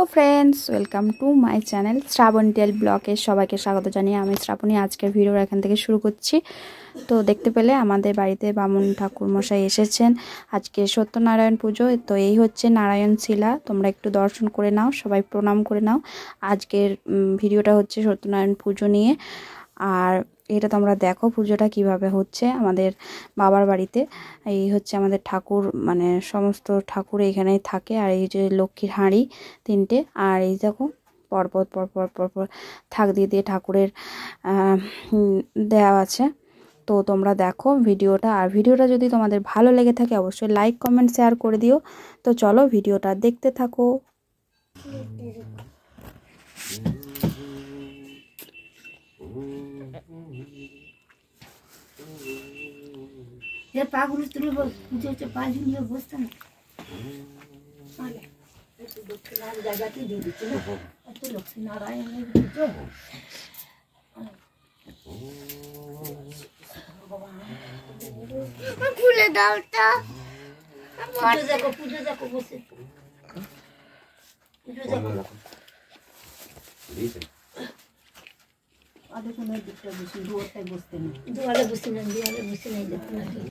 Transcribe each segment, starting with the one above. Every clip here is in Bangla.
O friends welcome to my channel Shrabon টেল ব্লকে সবাইকে স্বাগত জানিয়ে আমি শ্রাবণী আজকের ভিডিও এখান থেকে শুরু করছি তো দেখতে পেলে আমাদের বাড়িতে বামুন ঠাকুরমশাই এসেছেন আজকে সত্যনারায়ণ পুজো তো এই হচ্ছে নারায়ণ শিলা তোমরা একটু দর্শন করে নাও সবাই প্রণাম করে নাও আজকের ভিডিওটা হচ্ছে সত্যনারায়ণ পুজো নিয়ে আর এটা তোমরা দেখো পুজোটা কিভাবে হচ্ছে আমাদের বাবার বাড়িতে এই হচ্ছে আমাদের ঠাকুর মানে সমস্ত ঠাকুর এখানে থাকে আর এই যে লক্ষ্মীর হাঁড়ি তিনটে আর এই দেখো পরপর পরপর পরপর থাক দিয়ে দিয়ে ঠাকুরের দেওয়া আছে তো তোমরা দেখো ভিডিওটা আর ভিডিওটা যদি তোমাদের ভালো লেগে থাকে অবশ্যই লাইক কমেন্ট শেয়ার করে দিও তো চলো ভিডিওটা দেখতে থাকো हे पागुल तुला बघ तुझ्याच्या बाजून ये बसता ना फुले धावता पूजा जाको पूजा जाको बसे पूजा जाको আদে কোনো দিকটা বসে দুয়ারটায় বসতে না দুয়ারে বসে না দুয়ারে বসে নাই যেতে না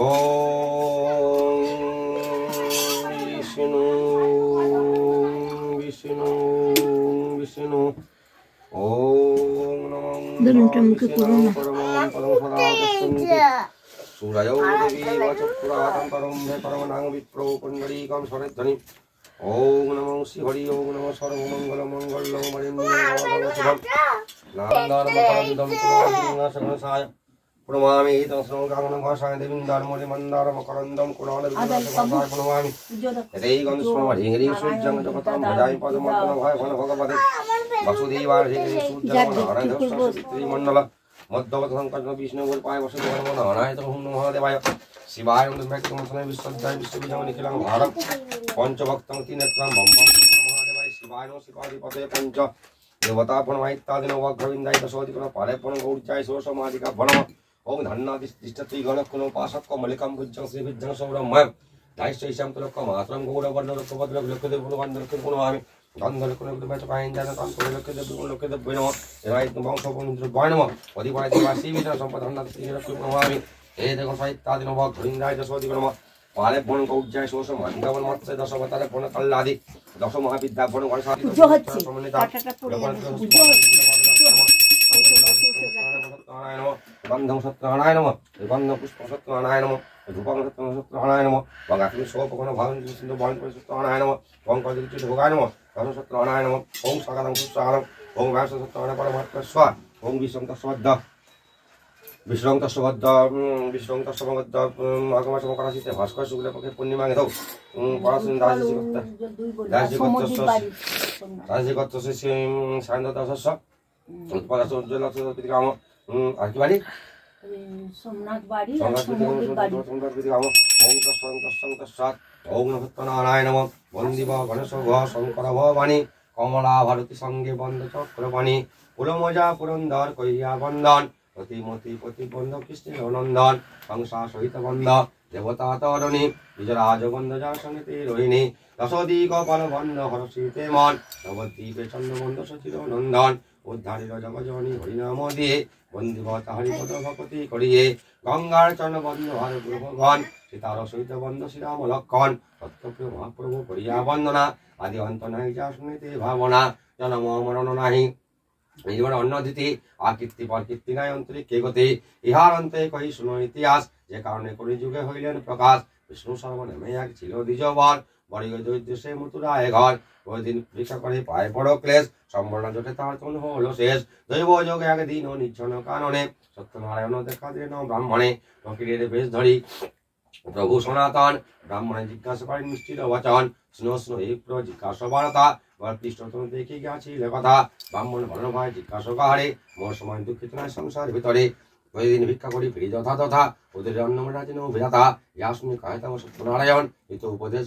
ॐ विष्णु विष्णु विष्णु ॐ नमः परमं परमफलां सूरयो देवी वचपुरातं परं मे परमनां विप्रो पुण्डरीकं स्वरध्वनि ॐ नमो श्रीहरि ॐ नमः सर्वमङ्गलमङ्गलं मलिन्दं नान्दं പ്രണമാമി തമസ്നം കാമണഭാഷാദേവീം ധർമ്മരിമന്ദാരമകരന്ദം കുണാലവിന്ദാസമാധാരണമാമി ഹരൈകം സ്മരിംഗരീം സൂര്യം ജപതാം ഭജാമി പദമർത്തനഭായ ഫലഭഗവതി വസുദേവാർഹിംഗരീം സൂര്യം നാരായണസ്ത്രീമണ്ഡല മദ്ദവതസങ്കട വിഷ്ണുഗുരുപായ വസുദേവ നാരായണഹും മഹാദേവായ ശിവായ വിശ്വ വിശ്വവിജയനിഖിലം ഭാരം പഞ്ചഭക്തം തിനക്രം ബംബം മഹാദേവായ ശിവായ ശിവാധിപതേ പഞ്ച देवता प्रणवा इत्यादि नवघ्रविंदाय दशोधिकरण पाले प्रण गौरचाय सोसमादिका प्रणवा ఓం ధన్నాదిష్టత్రిగణకును పాశక్వ మలికాంబుజ్జం శ్రీవిజ్జం సౌరమ్మాయం దాయిష్టైశాం తులొక్క మాత్రం గౌడవర్ణ లొక్కభద్ర లొక్కదేవులవాన్ దొరకునువామి గంధలకును విడుమేతపాయించాన కాంతులు లొక్కదేవు లొక్కదేవు నమ ఇరాయిత్ వంశపుంద్రు బాణమ అధిపాయిత వాసీవిత సంపదన్నాదిష్టైరకునువామి ఏ దేవ సైత్తాది నమ గృహిందాయ జసోది నమ পালে বন গৌজ্জায় শোষ মান্দাবন মাত্রে দশ অবতারে বন কল্লাদি দশ মহাবিদ্যা বন গণ সাধি সমন্বিত गन्धं सत्करणाय नमः गन्धपुष्पसत्करणाय नमः धूपं सत्करणाय नमः गङ्गाखिल शोभकण भावं सिन्धु भावं सत्करणाय नमः ॐ कदिति भोगाय नमः धनु सत्करणाय नमः ॐ सकलं सुसारं ॐ व्यास सत्करणाय परमात्मस्व ॐ विषं तस्वद्ध বিশ্রং তস্ববদ্ধ বিশ্রং তস্ববদ্ধ আগমা সমকরাশিতে ভাস্কর শুক্লের পক্ষে পূর্ণিমা গেধৌ পরাশন দাসী দাসী কত্তস্য দাসী কত্তস্য সায়ন্ত দশস্য পদার্থ জেলা আমার নারায়ণ বন্দিব গণেশ শঙ্কর ভবানী কমলা ভারতী সঙ্গে বন্ধ চক্রবাণী পুরমজা পুরন্দর কৈয়া বন্ধন প্রতিমতি প্রতিবন্ধ কৃষ্ণের নন্দন সংসা সহিত বন্ধ দেবতা তরণী বিজরাজ বন্ধ যা সঙ্গীতে রোহিণী দশদিক পাল বন্ধ হরসিতে মন নবদ্বীপে চন্দ্রবন্ধ সচিত নন্দন উদ্ধারি রজমজনী হরিনাম দিয়ে বন্দিভত হরিপদ ভকতি করিয়ে গঙ্গার বন্ধু হর গুরুভগণ সীতার সহিত বন্ধ শ্রীরাম লক্ষণ সত্যপ্রিয় মহাপ্রভু করিয়া বন্দনা আদি অন্ত নাই যা শুনিতে ভাবনা জনম মরণ নাহি এইবার অন্য দিতি আকীর্তি পরকীর্তি নাই অন্তরে কে গতি ইহার অন্তে কহি শুনো ইতিহাস যে কারণে করি যুগে হইলেন প্রকাশ বিষ্ণু সর্বনেমে এক ছিল দ্বিজবার ব্রাহ্মণে বেশ ধরি প্রভু সনাতন ব্রাহ্মণে জিজ্ঞাসা করে নিশ্চিত বচন স্নো স্নো জিজ্ঞাসা বারতা কৃষ্ণতন দেখে গেছিল কথা ব্রাহ্মণ ভালো ভাই জিজ্ঞাসা হারে মোর সময় দুঃখিত নয় সংসার ভিতরে ভিক্ষা করি ফিরি যথা তথা ওদের অন্নমরাজিন ইয়া এত উপদেশ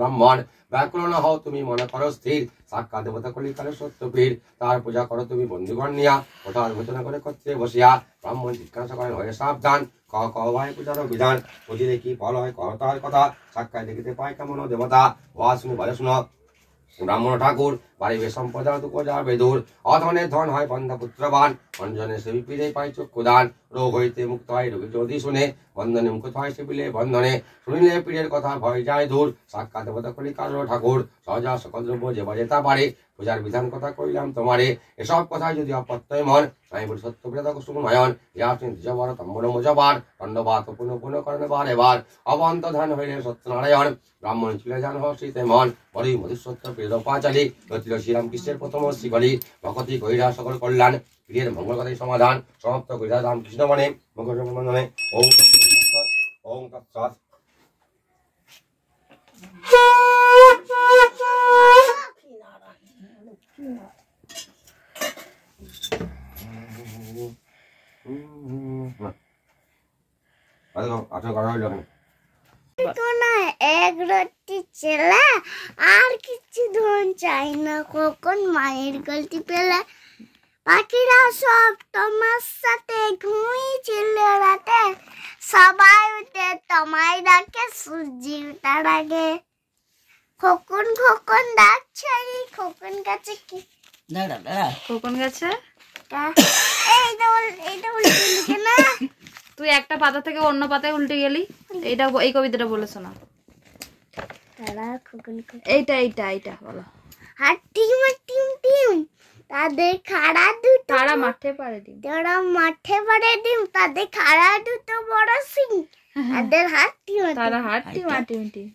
ব্রাহ্মণ হও তুমি মনে করো স্থির দেবতা কালে সত্য পীর তার পূজা করো তুমি বন্ধুগণ নিয়া কথা আলোচনা করে করতে বসিয়া ব্রাহ্মণ জিজ্ঞাসা করেন হয়ে সাবধান ক ক ভাই পূজার বিধান কি ফল হয় কর তার কথা সাক্ষায় দেখিতে পায় কেমন দেবতা হওয়া শুনে বলে শুনো ব্রাহ্মণ ঠাকুর বাড়ি বেশম পদার্থ কোজা বেদুর অধনে ধন হয় বন্ধা পুত্রবান অঞ্জনে সেবি পিড়ে পায় চক্ষুদান রোগ হইতে মুক্ত হয় রোগী যদি শুনে বন্ধনে মুক্ত হয় সেবিলে বন্ধনে শুনিলে পীরের কথা ভয় যায় দূর সাক্ষাৎ বোধ করি কারো ঠাকুর সহজা সকল দ্রব্য যে বাজে তা পারে পূজার বিধান কথা কইলাম তোমারে এসব কথায় যদি অপত্যয় মন আমি বলি সত্যপ্রেতা কুসুম নয়ন ইহা শুনি তম্বন মজবার দণ্ডবাত পুন পুন বার এবার অবন্ত ধান হইলে সত্যনারায়ণ ব্রাহ্মণ চুলে যান হসিতে মন বলি মধুসত্য প্রেত পাঁচালি রতিল শ্রীরামকৃষ্ণের প্রথম শ্রীকলি ভকতি কহিরা সকল কল্যাণ প্রিয়ের মঙ্গল কথাই সমাধান সমাপ্ত কহিরা কৃষ্ণ মনে মঙ্গল সম্বন্ধনে ওম ওম তৎসৎ এক রুটি ছেলে আর কিছু ধন চাই না কখন মায়ের গলতি পেলে পাখিরা সব তোমার সাথে ঘুমিয়েছিল রাতে সবাই উঠে তোমায় ডাকে সূর্য উঠার আগে খোকন খোকন ডাকছারি খোকন গাছে কি দাঁড়া দাঁড়া খোকন গাছে এইটা এইটা উল্টে না তুই একটা পাতা থেকে অন্য পাতায় উল্টে গেলি এইটা এই কবিতাটা বলেছো না এইটা এইটা এইটা বলো হাটিম টিম টিম টিম তাদের খাড়া দুটো তারা মাঠে পারে দিম তারা মাঠে পারে ডিম তাদের খাড়া দুটো বড় সিং তাদের টিম তারা হাত হাটটি টিম টিম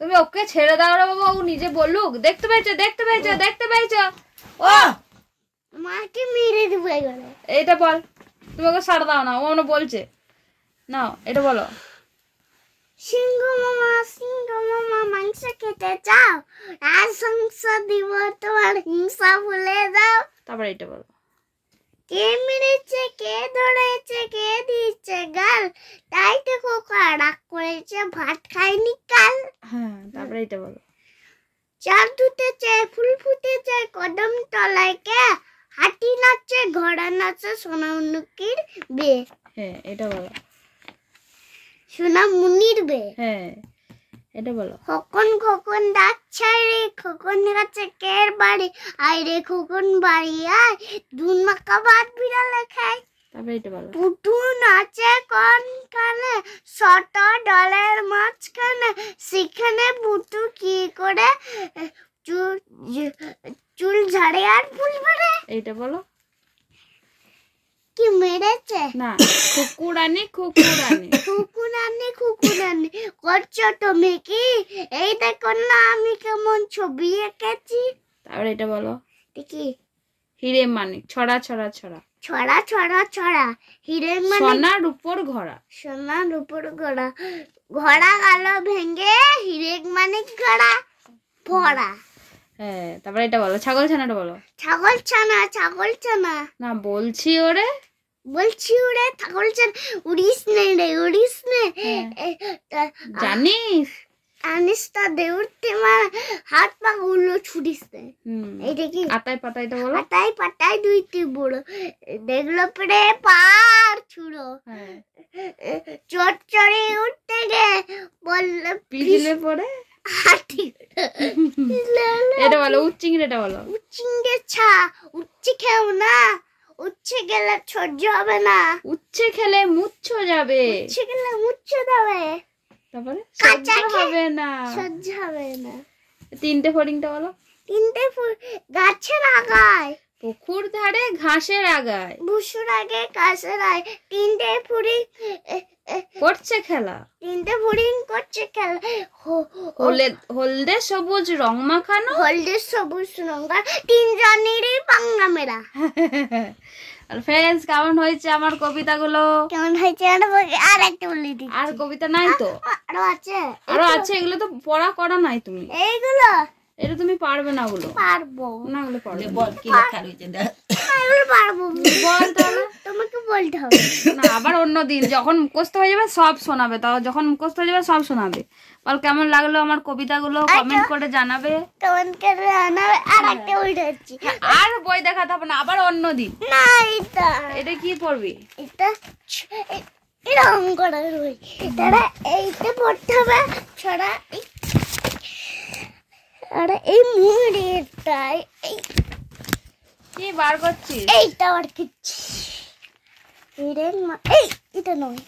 তুমি ওকে ছেড়ে দাও রে বাবা ও নিজে বলুক দেখতে পেয়েছো দেখতে পেয়েছো দেখতে পাইছো ও মাকে মেরে দেবো এটা বল তুমি ওকে ছাড় দাও না ও মনে বলছে নাও এটা বলো সিংহ মামা সিংহ মামা মাংস খেতে চাও আর সংস দিব তোমার হিংসা ভুলে দাও তারপর এটা বলো কে মেরেছে কে ধরেছে কে দিচ্ছে গাল তাই তো কোকা রাগ করেছে ভাত খায়নি কাল হ্যাঁ, তারপরে এটা বলো চাঁদ ফুল ফুটেছে কদম তলায় কে হাতি নাচছে ঘোড়া নাচছে সোনা বে হ্যাঁ এটা বলো সোনা মুনির বে হ্যাঁ এটা বলো ডাকছে রে কাছে কের বাড়ি আয় রে খকন বাড়ি আয় দুন মাকা ভাত বিড়ালে খায় তারপরে এটা বলো পুটু নাচে কোনখানে শত ডলের মাঝখানে সেখানে পুটু কি করে চুল ঝাড়ে আর ফুল ভরে এইটা বলো কি মেরেছে না কুকুরানি কুকুরানি কুকুরানি কুকুরানি করছো তুমি কি এই দেখো না আমি কেমন ছবি এঁকেছি তারপরে এটা বলো দেখি হিরে মানে ছড়া ছড়া ছড়া ছড়া ছড়া ছড়া হিরে মানে সোনার উপর ঘোড়া সোনার উপর ঘোড়া ঘোড়া গেল ভেঙে হিরে মানে ঘোড়া ভরা হ্যাঁ তারপরে এটা বলো ছাগল ছানাটা বলো ছাগল ছানা ছাগল ছানা না বলছি ওরে বলছি ওরে ছাগল ছানা উড়িস নে রে উড়িস নে হ্যাঁ। জানিস আনিসটা দেউরতে মার হাত পা গুলো ছুটিছে এটা কি আটাই পাতাই তো বলো আটাই পাতাই দুইটি বড় দেখলো পরে পার ছুড়ো হ্যাঁ। চট চড়ে উঠতে গে বলল পিছলে পড়ে হাতি এটা বলো উচ্চিংড়েটা বলো উচ্চিংড়ে ছা উচ্চি খেও না উচ্ছে গেলে সহ্য হবে না উচ্ছে খেলে মুচ্ছ যাবে উচ্ছে গেলে মুচ্ছ যাবে তারপরে সহ্য হবে না সহ্য হবে না তিনটে ফড়িংটা বলো তিনটে গাছের আগায় পুকুর ধারে ঘাসের আগায় ভুসুর আগে ঘাসের তিনটে ফুড়িং করছে খেলা তিনটে ফুড়িং করছে খেলা হলদে সবুজ রং মাখানো হলদে সবুজ রং তিন জনেরই পাঙ্গা মেলা আর ফ্রেন্ডস কেমন হয়েছে আমার কবিতাগুলো কেমন হয়েছে আর একটা বলে দিই আর কবিতা নাই তো আরো আছে আরো আছে এগুলো তো পড়া করা নাই তুমি এইগুলো এটা তুমি পারবে না ওগুলো পারবো না ওগুলো পারবে বল কি লেখা রয়েছে দেখ পারবো বল তাহলে তোমাকে বলতে হবে না আবার অন্য দিন যখন মুখস্থ হয়ে যাবে সব শোনাবে তাও যখন মুখস্থ হয়ে যাবে সব শোনাবে বল কেমন লাগলো আমার কবিতাগুলো কমেন্ট আচ্ছা। করে জানাবে কমেন্ট করে জানাবে আর একটা উল্টে হচ্ছে আর বই দেখাতে হবে না আবার অন্য দিন না এটা এটা কি পড়বি এটা রং করা রই তারা এইটা পড়তে হবে ছড়া আরে এই মুড়িটাই এই কি বার করছিস এইটা আর কিচ্ছু মা এই এটা নয়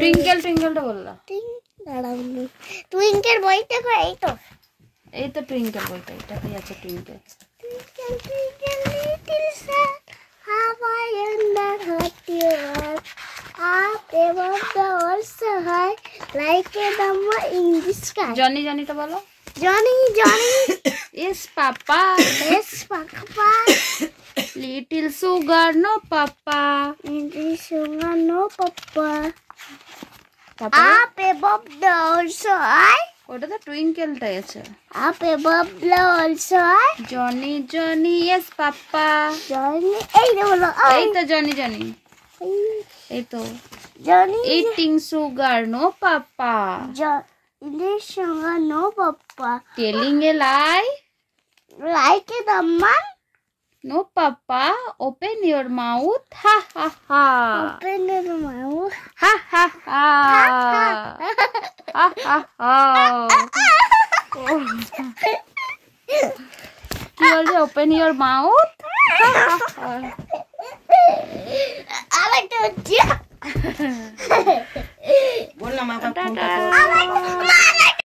টুইঙ্কেল টুইঙ্কেলটা বললা টুইঙ্কেল বইটা কো এই তো এই তো টুইঙ্কেল বইটা এটা কি আছে twinkle twinkle twinkle little star how I wonder what you are up above the world high like a the in the sky Johnny তো বলো Johnny, Johnny. yes, Papa. Yes, Papa. Little sugar, no, Papa. Little sugar, no, Papa. Papa. Up above the also I. What are the twinkle tails? Up above the also I. Johnny, Johnny, yes, Papa. Johnny, hey, no, no, Hey, the Johnny, Johnny. Hey, to. Johnny. Eating sugar, no, Papa. Johnny. Illusion, no, Papa. Telling a lie? Like it, man. No, Papa. Open your mouth. Ha, ha, ha. Open your mouth. Ha, ha, ha. ha, ha, ha. You only open your mouth? Ha, ha, ha. I like to... Yeah. बोल ना माँ बाप